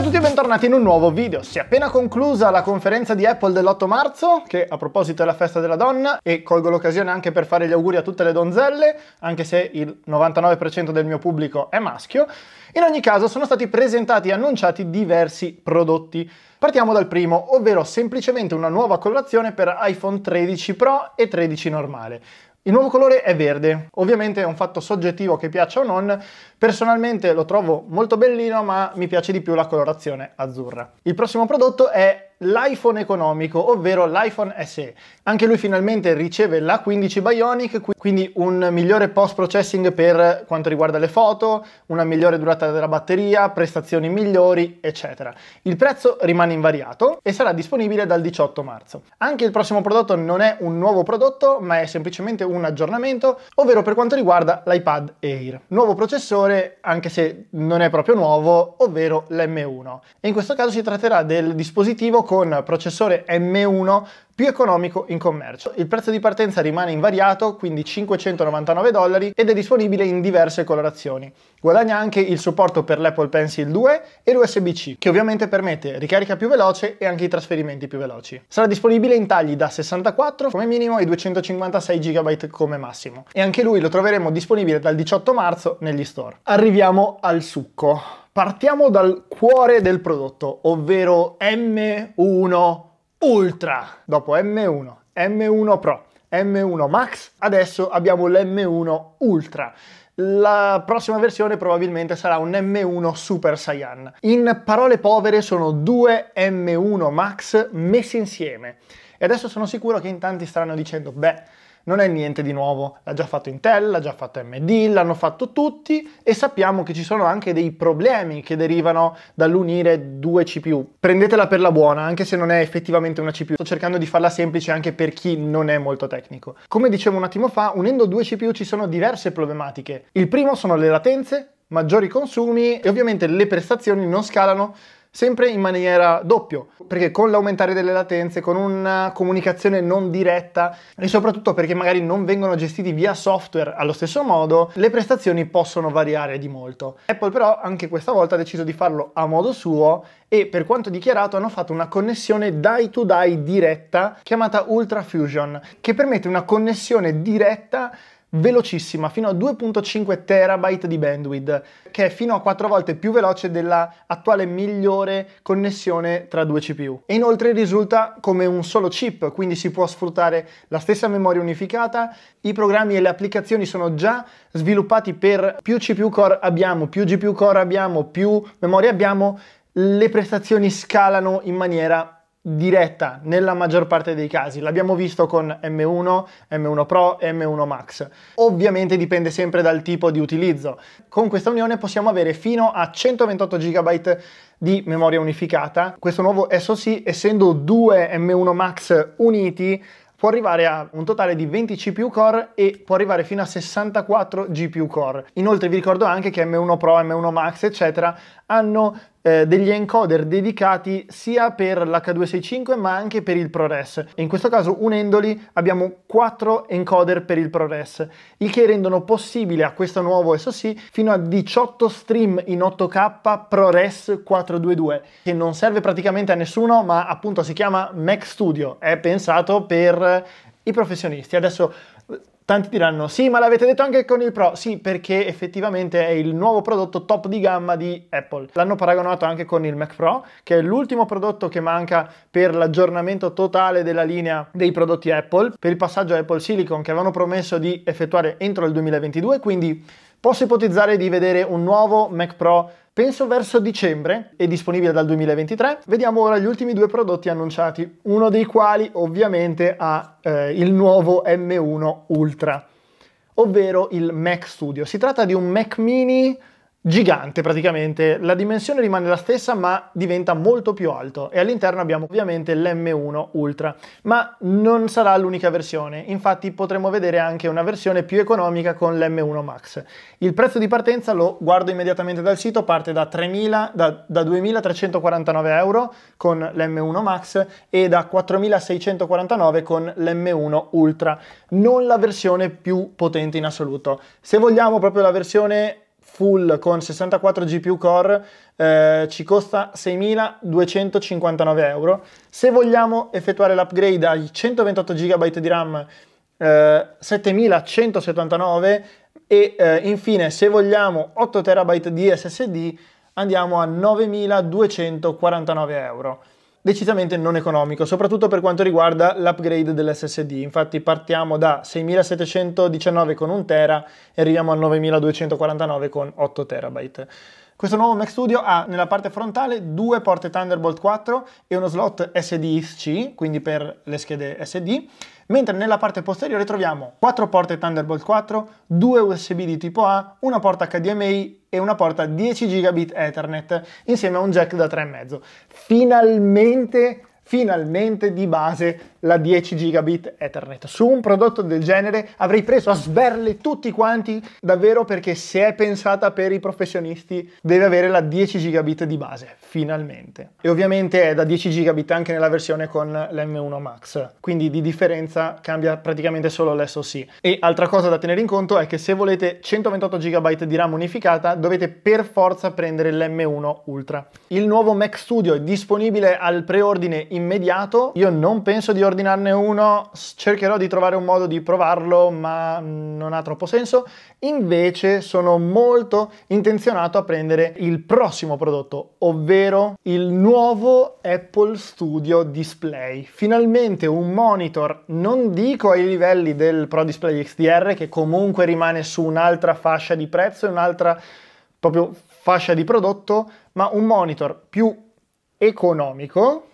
Ciao a tutti e bentornati in un nuovo video. Si è appena conclusa la conferenza di Apple dell'8 marzo, che a proposito è la festa della donna, e colgo l'occasione anche per fare gli auguri a tutte le donzelle, anche se il 99% del mio pubblico è maschio. In ogni caso sono stati presentati e annunciati diversi prodotti. Partiamo dal primo, ovvero semplicemente una nuova colorazione per iPhone 13 Pro e 13 normale. Il nuovo colore è verde, ovviamente è un fatto soggettivo che piaccia o non, personalmente lo trovo molto bellino ma mi piace di più la colorazione azzurra. Il prossimo prodotto è l'iPhone economico, ovvero l'iPhone SE. Anche lui finalmente riceve l'A15 Bionic, quindi un migliore post processing per quanto riguarda le foto, una migliore durata della batteria, prestazioni migliori, eccetera. Il prezzo rimane invariato e sarà disponibile dal 18 marzo. Anche il prossimo prodotto non è un nuovo prodotto, ma è semplicemente un aggiornamento, ovvero per quanto riguarda l'iPad Air. Nuovo processore, anche se non è proprio nuovo, ovvero l'M1. E in questo caso si tratterà del dispositivo con processore M1 più economico in commercio. Il prezzo di partenza rimane invariato, quindi 599 dollari, ed è disponibile in diverse colorazioni. Guadagna anche il supporto per l'Apple Pencil 2 e l'USB-C, che ovviamente permette ricarica più veloce e anche i trasferimenti più veloci. Sarà disponibile in tagli da 64 come minimo e 256 GB come massimo. E anche lui lo troveremo disponibile dal 18 marzo negli store. Arriviamo al succo. Partiamo dal cuore del prodotto, ovvero M1 Ultra. Dopo M1, M1 Pro, M1 Max, adesso abbiamo l'M1 Ultra. La prossima versione probabilmente sarà un M1 Super Saiyan. In parole povere sono due M1 Max messi insieme. E adesso sono sicuro che in tanti staranno dicendo, beh, non è niente di nuovo, l'ha già fatto Intel, l'ha già fatto AMD, l'hanno fatto tutti e sappiamo che ci sono anche dei problemi che derivano dall'unire due CPU. Prendetela per la buona, anche se non è effettivamente una CPU. Sto cercando di farla semplice anche per chi non è molto tecnico. Come dicevo un attimo fa, unendo due CPU ci sono diverse problematiche. Il primo sono le latenze, maggiori consumi e ovviamente le prestazioni non scalano sempre in maniera doppio, perché con l'aumentare delle latenze, con una comunicazione non diretta e soprattutto perché magari non vengono gestiti via software allo stesso modo, le prestazioni possono variare di molto. Apple però anche questa volta ha deciso di farlo a modo suo e per quanto dichiarato hanno fatto una connessione die to die diretta chiamata Ultra Fusion, che permette una connessione diretta velocissima, fino a 2.5 terabyte di bandwidth, che è fino a 4 volte più veloce della attuale migliore connessione tra due CPU. E inoltre risulta come un solo chip, quindi si può sfruttare la stessa memoria unificata, i programmi e le applicazioni sono già sviluppati per più CPU core abbiamo, più GPU core abbiamo, più memoria abbiamo, le prestazioni scalano in maniera diretta nella maggior parte dei casi. L'abbiamo visto con M1, M1 Pro e M1 Max. Ovviamente dipende sempre dal tipo di utilizzo. Con questa unione possiamo avere fino a 128 GB di memoria unificata. Questo nuovo SoC, essendo due M1 Max uniti, può arrivare a un totale di 20 CPU core e può arrivare fino a 64 GPU core. Inoltre vi ricordo anche che M1 Pro, M1 Max, eccetera, hanno eh, degli encoder dedicati sia per l'H265 ma anche per il ProRes. In questo caso unendoli abbiamo 4 encoder per il ProRes, il che rendono possibile a questo nuovo SoC fino a 18 stream in 8K ProRes 422, che non serve praticamente a nessuno ma appunto si chiama Mac Studio, è pensato per i professionisti. Adesso Tanti diranno sì, ma l'avete detto anche con il Pro. Sì, perché effettivamente è il nuovo prodotto top di gamma di Apple. L'hanno paragonato anche con il Mac Pro, che è l'ultimo prodotto che manca per l'aggiornamento totale della linea dei prodotti Apple, per il passaggio Apple Silicon che avevano promesso di effettuare entro il 2022, quindi Posso ipotizzare di vedere un nuovo Mac Pro penso verso dicembre, è disponibile dal 2023. Vediamo ora gli ultimi due prodotti annunciati, uno dei quali ovviamente ha eh, il nuovo M1 Ultra, ovvero il Mac Studio. Si tratta di un Mac mini gigante praticamente, la dimensione rimane la stessa ma diventa molto più alto e all'interno abbiamo ovviamente l'M1 Ultra, ma non sarà l'unica versione, infatti potremo vedere anche una versione più economica con l'M1 Max. Il prezzo di partenza lo guardo immediatamente dal sito, parte da, 3.000, da, da 2.349 euro con l'M1 Max e da 4.649 con l'M1 Ultra, non la versione più potente in assoluto. Se vogliamo proprio la versione full con 64 GPU core eh, ci costa 6.259 euro. Se vogliamo effettuare l'upgrade ai 128 GB di RAM, eh, 7.179 e eh, infine se vogliamo 8 TB di SSD andiamo a 9.249 euro decisamente non economico, soprattutto per quanto riguarda l'upgrade dell'SSD. Infatti partiamo da 6719 con 1 tera e arriviamo a 9249 con 8 terabyte. Questo nuovo Mac Studio ha nella parte frontale due porte Thunderbolt 4 e uno slot SDIC, quindi per le schede SD, mentre nella parte posteriore troviamo 4 porte Thunderbolt 4, 2 USB di tipo A, una porta HDMI e una porta 10 gigabit Ethernet insieme a un jack da 3,5. Finalmente, finalmente di base la 10 gigabit Ethernet. Su un prodotto del genere avrei preso a sberle tutti quanti, davvero perché se è pensata per i professionisti deve avere la 10 gigabit di base, finalmente. E ovviamente è da 10 gigabit anche nella versione con l'M1 Max, quindi di differenza cambia praticamente solo l'SOC. E altra cosa da tenere in conto è che se volete 128 GB di RAM unificata dovete per forza prendere l'M1 Ultra. Il nuovo Mac Studio è disponibile al preordine immediato, io non penso di ordinare ordinarne uno, cercherò di trovare un modo di provarlo, ma mm, non ha troppo senso. Invece sono molto intenzionato a prendere il prossimo prodotto, ovvero il nuovo Apple Studio Display. Finalmente un monitor, non dico ai livelli del Pro Display XDR, che comunque rimane su un'altra fascia di prezzo e un'altra proprio fascia di prodotto, ma un monitor più economico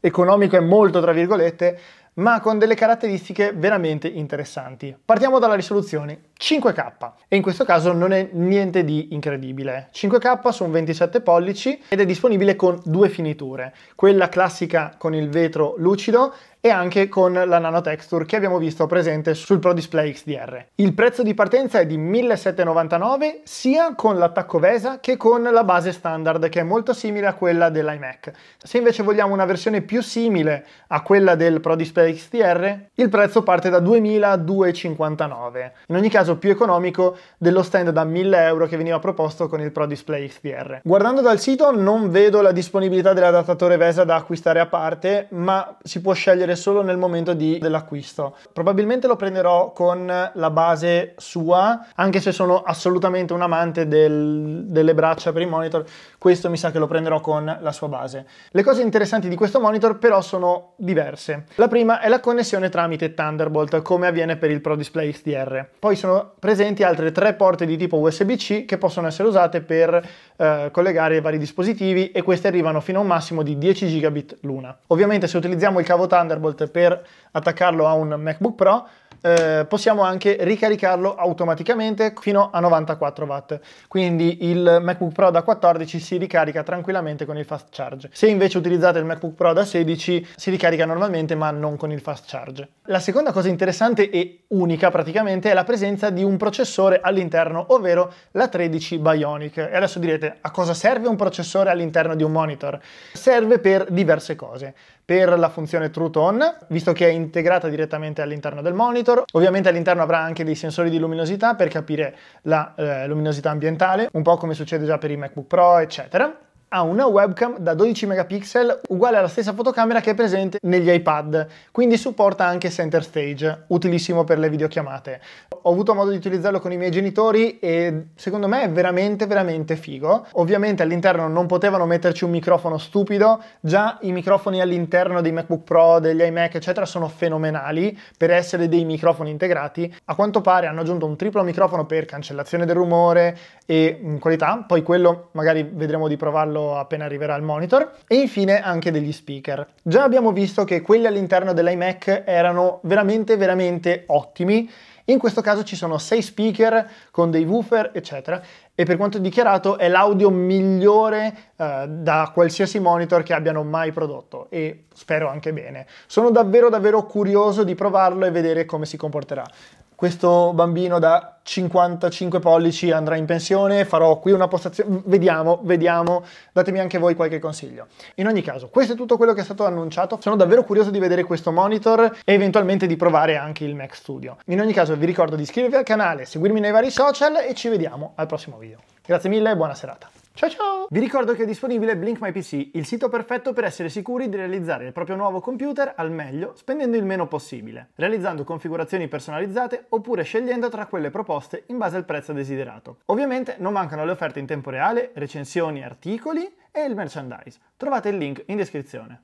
economico è molto tra virgolette, ma con delle caratteristiche veramente interessanti. Partiamo dalla risoluzione 5K e in questo caso non è niente di incredibile. 5K sono 27 pollici ed è disponibile con due finiture, quella classica con il vetro lucido e anche con la nano texture che abbiamo visto presente sul Pro Display XDR. Il prezzo di partenza è di 1799 sia con l'attacco VESA che con la base standard che è molto simile a quella dell'iMac. Se invece vogliamo una versione più simile a quella del Pro Display XDR, il prezzo parte da 2259. In ogni caso caso più economico dello stand da 1000 euro che veniva proposto con il Pro Display XDR. Guardando dal sito non vedo la disponibilità dell'adattatore VESA da acquistare a parte, ma si può scegliere solo nel momento di, dell'acquisto. Probabilmente lo prenderò con la base sua, anche se sono assolutamente un amante del, delle braccia per i monitor, questo mi sa che lo prenderò con la sua base. Le cose interessanti di questo monitor però sono diverse. La prima è la connessione tramite Thunderbolt, come avviene per il Pro Display XDR. Poi sono presenti altre tre porte di tipo USB-C che possono essere usate per eh, collegare i vari dispositivi e queste arrivano fino a un massimo di 10 gigabit l'una. Ovviamente se utilizziamo il cavo Thunderbolt per attaccarlo a un MacBook Pro eh, possiamo anche ricaricarlo automaticamente fino a 94 watt quindi il MacBook Pro da 14 si ricarica tranquillamente con il fast charge se invece utilizzate il MacBook Pro da 16 si ricarica normalmente ma non con il fast charge la seconda cosa interessante e unica praticamente è la presenza di un processore all'interno ovvero la 13 Bionic e adesso direte a cosa serve un processore all'interno di un monitor serve per diverse cose per la funzione True Tone, visto che è integrata direttamente all'interno del monitor. Ovviamente all'interno avrà anche dei sensori di luminosità per capire la eh, luminosità ambientale, un po' come succede già per i MacBook Pro, eccetera ha una webcam da 12 megapixel uguale alla stessa fotocamera che è presente negli iPad, quindi supporta anche Center Stage, utilissimo per le videochiamate. Ho avuto modo di utilizzarlo con i miei genitori e secondo me è veramente veramente figo. Ovviamente all'interno non potevano metterci un microfono stupido, già i microfoni all'interno dei MacBook Pro, degli iMac eccetera sono fenomenali per essere dei microfoni integrati. A quanto pare hanno aggiunto un triplo microfono per cancellazione del rumore e mm, qualità, poi quello magari vedremo di provarlo appena arriverà il monitor, e infine anche degli speaker. Già abbiamo visto che quelli all'interno dell'iMac erano veramente veramente ottimi, in questo caso ci sono 6 speaker con dei woofer, eccetera, e per quanto dichiarato è l'audio migliore eh, da qualsiasi monitor che abbiano mai prodotto e spero anche bene. Sono davvero davvero curioso di provarlo e vedere come si comporterà. Questo bambino da 55 pollici andrà in pensione, farò qui una postazione, vediamo, vediamo, datemi anche voi qualche consiglio. In ogni caso, questo è tutto quello che è stato annunciato, sono davvero curioso di vedere questo monitor e eventualmente di provare anche il Mac Studio. In ogni caso vi ricordo di iscrivervi al canale, seguirmi nei vari social e ci vediamo al prossimo video. Grazie mille e buona serata. Ciao ciao! Vi ricordo che è disponibile Blink My PC, il sito perfetto per essere sicuri di realizzare il proprio nuovo computer al meglio, spendendo il meno possibile, realizzando configurazioni personalizzate oppure scegliendo tra quelle proposte in base al prezzo desiderato. Ovviamente non mancano le offerte in tempo reale, recensioni, articoli e il merchandise. Trovate il link in descrizione.